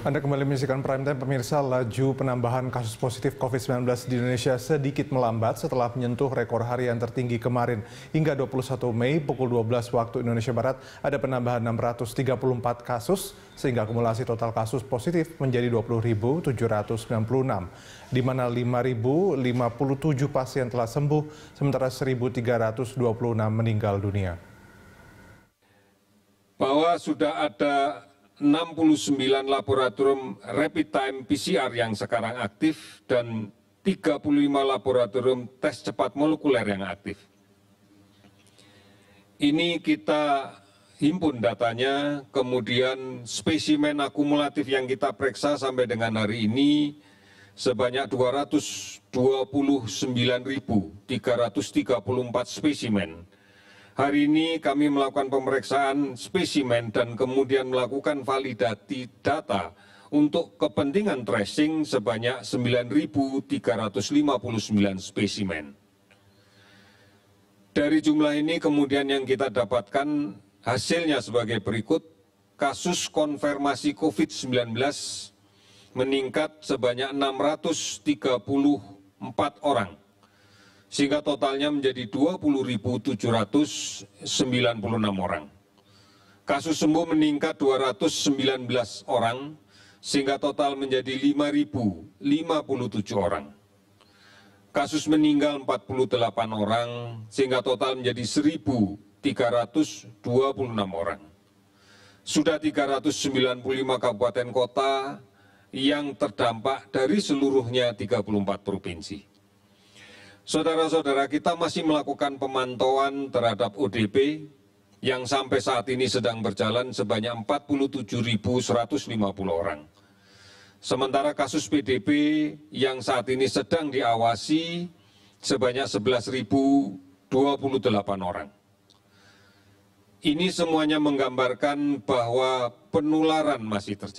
Anda kembali menyaksikan Prime Time pemirsa laju penambahan kasus positif COVID-19 di Indonesia sedikit melambat setelah menyentuh rekor harian tertinggi kemarin. Hingga 21 Mei pukul 12 waktu Indonesia Barat ada penambahan 634 kasus sehingga akumulasi total kasus positif menjadi 20.796 di mana 5.057 pasien telah sembuh sementara 1.326 meninggal dunia. Bahwa sudah ada 69 laboratorium rapid time pcr yang sekarang aktif dan 35 laboratorium tes cepat molekuler yang aktif. Ini kita himpun datanya, kemudian spesimen akumulatif yang kita periksa sampai dengan hari ini sebanyak 229.334 spesimen hari ini kami melakukan pemeriksaan spesimen dan kemudian melakukan validasi data untuk kepentingan tracing sebanyak 9.359 spesimen. Dari jumlah ini kemudian yang kita dapatkan hasilnya sebagai berikut, kasus konfirmasi COVID-19 meningkat sebanyak 634 orang sehingga totalnya menjadi dua orang kasus sembuh meningkat 219 orang sehingga total menjadi lima orang kasus meninggal 48 orang sehingga total menjadi 1.326 orang sudah 395 kabupaten kota yang terdampak dari seluruhnya 34 provinsi saudara-saudara kita masih melakukan pemantauan terhadap odp yang sampai saat ini sedang berjalan sebanyak 47.150 orang. Sementara kasus PDP yang saat ini sedang diawasi sebanyak 11.028 orang. Ini semuanya menggambarkan bahwa penularan masih terjadi.